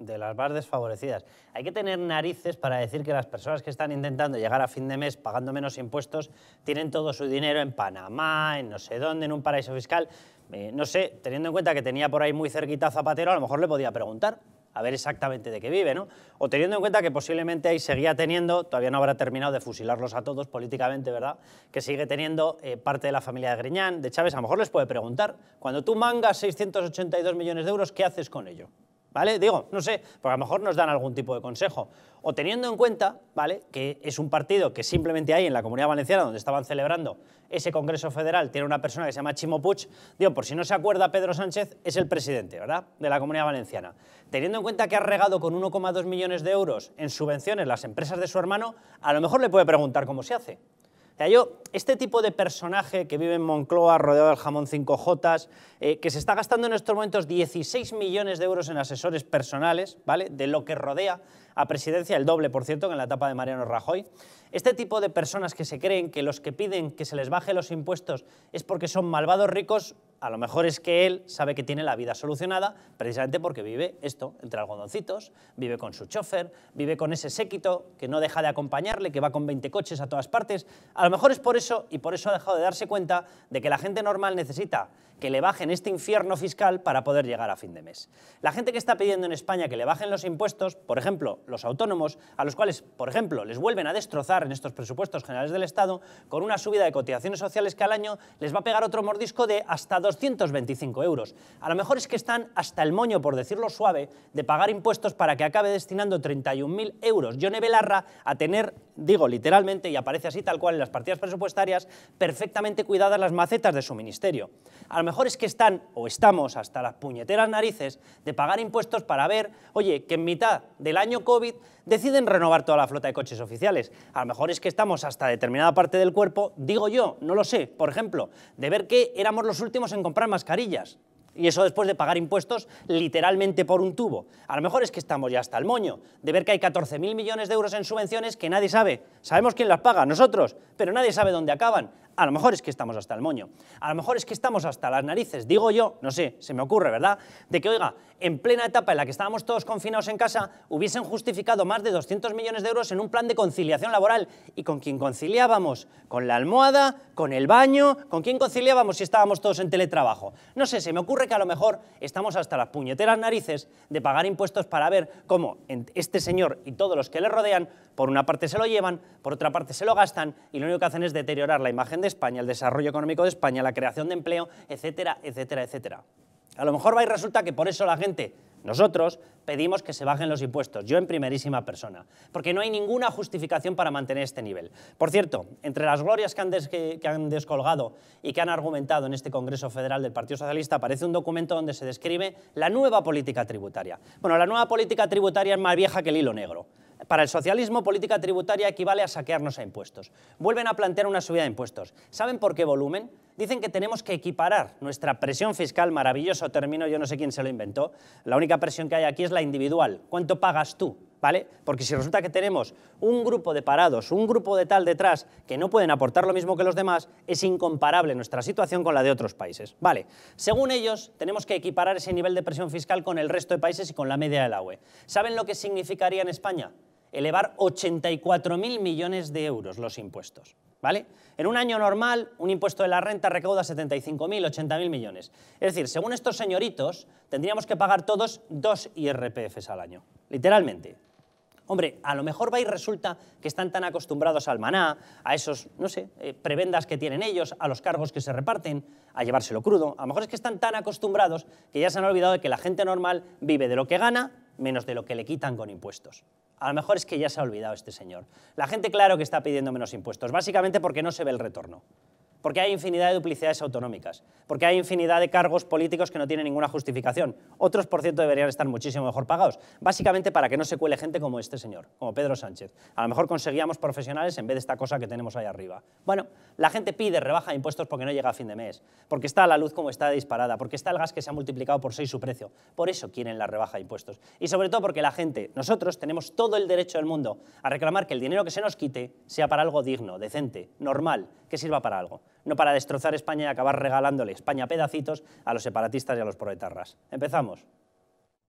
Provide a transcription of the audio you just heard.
de las más desfavorecidas. Hay que tener narices para decir que las personas que están intentando llegar a fin de mes pagando menos impuestos tienen todo su dinero en Panamá, en no sé dónde, en un paraíso fiscal. Eh, no sé, teniendo en cuenta que tenía por ahí muy cerquita Zapatero, a lo mejor le podía preguntar a ver exactamente de qué vive, ¿no? O teniendo en cuenta que posiblemente ahí seguía teniendo, todavía no habrá terminado de fusilarlos a todos políticamente, ¿verdad? Que sigue teniendo eh, parte de la familia de Griñán, de Chávez, a lo mejor les puede preguntar, cuando tú mangas 682 millones de euros, ¿qué haces con ello? ¿vale? Digo, no sé, porque a lo mejor nos dan algún tipo de consejo. O teniendo en cuenta, ¿vale? Que es un partido que simplemente hay en la Comunidad Valenciana, donde estaban celebrando ese Congreso Federal, tiene una persona que se llama Chimo Puig. Digo, por si no se acuerda, Pedro Sánchez es el presidente, ¿verdad? De la Comunidad Valenciana. Teniendo en cuenta que ha regado con 1,2 millones de euros en subvenciones las empresas de su hermano, a lo mejor le puede preguntar cómo se hace este tipo de personaje que vive en Moncloa, rodeado del jamón 5J, eh, que se está gastando en estos momentos 16 millones de euros en asesores personales, ¿vale? De lo que rodea a presidencia, el doble, por cierto, que en la etapa de Mariano Rajoy. Este tipo de personas que se creen que los que piden que se les baje los impuestos es porque son malvados ricos, a lo mejor es que él sabe que tiene la vida solucionada precisamente porque vive esto, entre algodoncitos, vive con su chofer, vive con ese séquito que no deja de acompañarle, que va con 20 coches a todas partes. A lo mejor es por eso y por eso ha dejado de darse cuenta de que la gente normal necesita que le bajen este infierno fiscal para poder llegar a fin de mes. La gente que está pidiendo en España que le bajen los impuestos, por ejemplo, los autónomos, a los cuales, por ejemplo, les vuelven a destrozar en estos presupuestos generales del Estado con una subida de cotizaciones sociales que al año les va a pegar otro mordisco de hasta 225 euros. A lo mejor es que están hasta el moño, por decirlo suave, de pagar impuestos para que acabe destinando 31.000 euros Yone Belarra a tener, digo literalmente, y aparece así tal cual en las partidas presupuestarias, perfectamente cuidadas las macetas de su ministerio. A lo mejor es que están o estamos hasta las puñeteras narices de pagar impuestos para ver, oye, que en mitad del año deciden renovar toda la flota de coches oficiales. A lo mejor es que estamos hasta determinada parte del cuerpo, digo yo, no lo sé, por ejemplo, de ver que éramos los últimos en comprar mascarillas. Y eso después de pagar impuestos literalmente por un tubo. A lo mejor es que estamos ya hasta el moño de ver que hay 14.000 millones de euros en subvenciones que nadie sabe. Sabemos quién las paga, nosotros, pero nadie sabe dónde acaban. A lo mejor es que estamos hasta el moño, a lo mejor es que estamos hasta las narices, digo yo, no sé, se me ocurre, ¿verdad? De que, oiga, en plena etapa en la que estábamos todos confinados en casa, hubiesen justificado más de 200 millones de euros en un plan de conciliación laboral. ¿Y con quién conciliábamos? ¿Con la almohada? ¿Con el baño? ¿Con quién conciliábamos si estábamos todos en teletrabajo? No sé, se me ocurre que a lo mejor estamos hasta las puñeteras narices de pagar impuestos para ver cómo este señor y todos los que le rodean, por una parte se lo llevan, por otra parte se lo gastan y lo único que hacen es deteriorar la imagen de España, el desarrollo económico de España, la creación de empleo, etcétera, etcétera, etcétera. A lo mejor va y resulta que por eso la gente, nosotros, pedimos que se bajen los impuestos, yo en primerísima persona, porque no hay ninguna justificación para mantener este nivel. Por cierto, entre las glorias que han, que han descolgado y que han argumentado en este Congreso Federal del Partido Socialista aparece un documento donde se describe la nueva política tributaria. Bueno, la nueva política tributaria es más vieja que el hilo negro. Para el socialismo, política tributaria equivale a saquearnos a impuestos. Vuelven a plantear una subida de impuestos. ¿Saben por qué volumen? Dicen que tenemos que equiparar nuestra presión fiscal, maravilloso término, yo no sé quién se lo inventó. La única presión que hay aquí es la individual. ¿Cuánto pagas tú? ¿Vale? Porque si resulta que tenemos un grupo de parados, un grupo de tal detrás que no pueden aportar lo mismo que los demás, es incomparable nuestra situación con la de otros países. Vale, según ellos, tenemos que equiparar ese nivel de presión fiscal con el resto de países y con la media de la UE. ¿Saben lo que significaría en España? elevar 84.000 millones de euros los impuestos. ¿Vale? En un año normal, un impuesto de la renta recauda 75.000, 80.000 millones. Es decir, según estos señoritos, tendríamos que pagar todos dos IRPFs al año, literalmente. Hombre, a lo mejor va y resulta que están tan acostumbrados al maná, a esos, no sé, eh, prebendas que tienen ellos, a los cargos que se reparten, a llevárselo crudo. A lo mejor es que están tan acostumbrados que ya se han olvidado de que la gente normal vive de lo que gana menos de lo que le quitan con impuestos. A lo mejor es que ya se ha olvidado este señor. La gente claro que está pidiendo menos impuestos, básicamente porque no se ve el retorno porque hay infinidad de duplicidades autonómicas, porque hay infinidad de cargos políticos que no tienen ninguna justificación. Otros, por cierto, deberían estar muchísimo mejor pagados, básicamente para que no se cuele gente como este señor, como Pedro Sánchez. A lo mejor conseguíamos profesionales en vez de esta cosa que tenemos ahí arriba. Bueno, la gente pide rebaja de impuestos porque no llega a fin de mes, porque está la luz como está disparada, porque está el gas que se ha multiplicado por seis su precio. Por eso quieren la rebaja de impuestos. Y sobre todo porque la gente, nosotros, tenemos todo el derecho del mundo a reclamar que el dinero que se nos quite sea para algo digno, decente, normal, que sirva para algo no para destrozar España y acabar regalándole España pedacitos a los separatistas y a los proetarras. Empezamos.